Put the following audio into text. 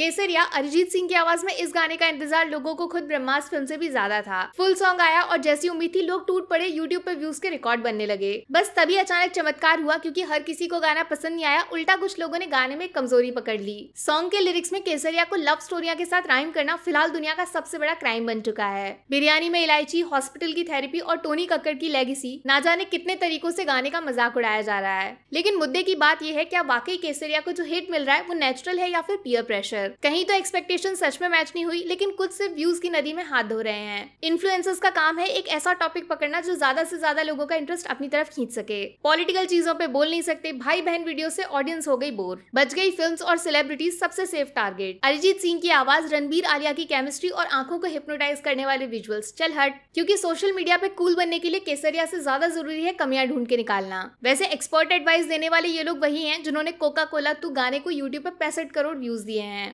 केसरिया अरिजीत सिंह की आवाज में इस गाने का इंतजार लोगों को खुद ब्रह्मास फिल्म से भी ज्यादा था फुल सॉन्ग आया और जैसी उम्मीद थी लोग टूट पड़े यूट्यूब पर व्यूज के रिकॉर्ड बनने लगे बस तभी अचानक चमत्कार हुआ क्यूँकी हर किसी को गाना पसंद नहीं आया उल्टा कुछ लोगों ने गाने में कमजोरी पकड़ ली सॉन्ग के लिरिक्स में केसरिया को लव स्टोरिया के साथ राइम करना फिलहाल दुनिया का सबसे बड़ा क्राइम बन चुका है बिरयानी में इलायची हॉस्पिटल की थेरेपी और टोनी कक्कड़ की लेगेसी ना जाने कितने तरीकों से गाने का मजाक उड़ाया जा रहा है लेकिन मुद्दे की बात यह है क्या वाकई केसरिया को जो हिट मिल रहा है वो नेचुरल है या फिर पियर प्रेशर पर कहीं तो एक्सपेक्टेशन सच में मैच नहीं हुई लेकिन कुछ सिर्फ व्यूज की नदी में हाथ धो रहे हैं इन्फ्लुएंसर्स का काम है एक ऐसा टॉपिक पकड़ना जो ज्यादा से ज्यादा लोगों का इंटरेस्ट अपनी तरफ खींच सके पॉलिटिकल चीजों पे बोल नहीं सकते भाई बहन वीडियो से ऑडियंस हो गई बोर बच गई फिल्म और सेलिब्रिटीज सबसे सेफ टारगेट अरिजीत सिंह की आवाज रणबीर आलिया की केमिस्ट्री और आंखों को हिप्नोटाइज करने वाले विजुअल्स चल हट क्यूँकी सोशल मीडिया पे कूल बनने के लिए केसरिया से ज्यादा जरूरी है कमियां ढूंढ के निकालना वैसे एक्सपर्ट एडवाइस देने वाले ये लोग वही हैं जिन्होंने कोका कोला तू गाने को यूट्यूब पर पैंसठ करोड़ व्यूज दिए हैं